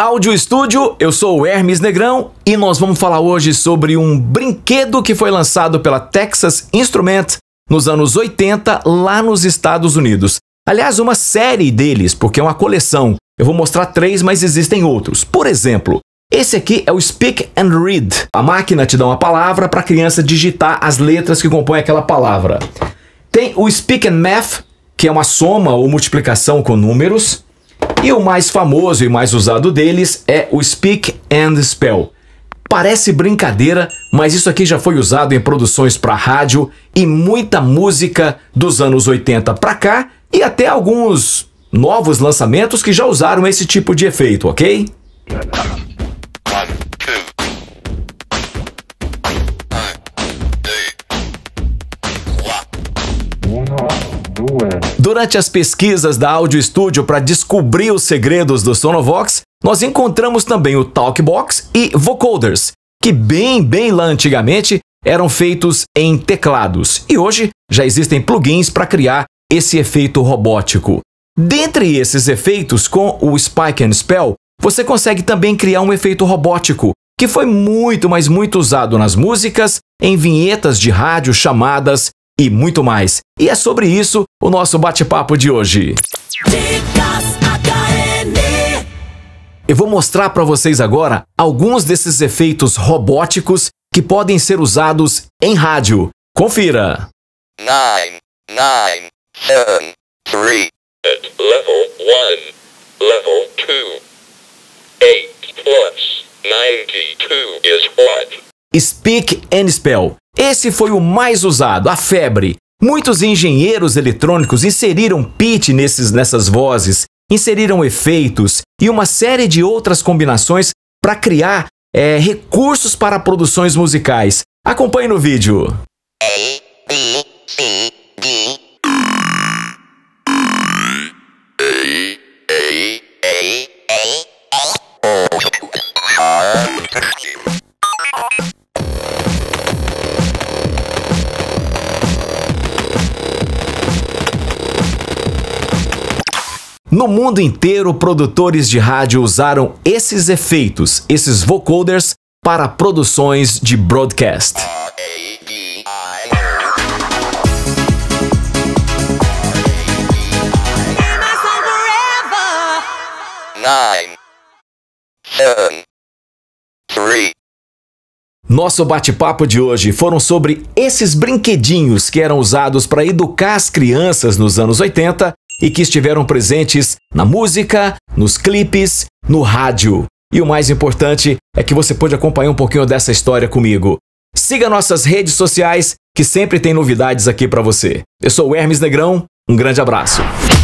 Áudio Estúdio, eu sou o Hermes Negrão e nós vamos falar hoje sobre um brinquedo que foi lançado pela Texas Instrument nos anos 80 lá nos Estados Unidos. Aliás, uma série deles, porque é uma coleção. Eu vou mostrar três, mas existem outros. Por exemplo, esse aqui é o Speak and Read. A máquina te dá uma palavra para a criança digitar as letras que compõem aquela palavra. Tem o Speak and Math, que é uma soma ou multiplicação com números. E o mais famoso e mais usado deles é o Speak and Spell. Parece brincadeira, mas isso aqui já foi usado em produções para rádio e muita música dos anos 80 para cá e até alguns novos lançamentos que já usaram esse tipo de efeito, ok? Durante as pesquisas da Audio Studio para descobrir os segredos do Sonovox, nós encontramos também o Talkbox e Vocoders, que bem, bem lá antigamente eram feitos em teclados e hoje já existem plugins para criar esse efeito robótico. Dentre esses efeitos, com o Spike and Spell, você consegue também criar um efeito robótico, que foi muito, mas muito usado nas músicas, em vinhetas de rádio, chamadas e muito mais. E é sobre isso o nosso bate-papo de hoje. Eu vou mostrar para vocês agora alguns desses efeitos robóticos que podem ser usados em rádio. Confira. At level level plus is what? Speak and spell. Esse foi o mais usado, a febre. Muitos engenheiros eletrônicos inseriram pitch nesses, nessas vozes, inseriram efeitos e uma série de outras combinações para criar é, recursos para produções musicais. Acompanhe no vídeo. A, B, C, D. No mundo inteiro, produtores de rádio usaram esses efeitos, esses vocoders, para produções de broadcast. Nosso bate-papo de hoje foram sobre esses brinquedinhos que eram usados para educar as crianças nos anos 80 e que estiveram presentes na música, nos clipes, no rádio. E o mais importante é que você pode acompanhar um pouquinho dessa história comigo. Siga nossas redes sociais, que sempre tem novidades aqui para você. Eu sou o Hermes Negrão, um grande abraço.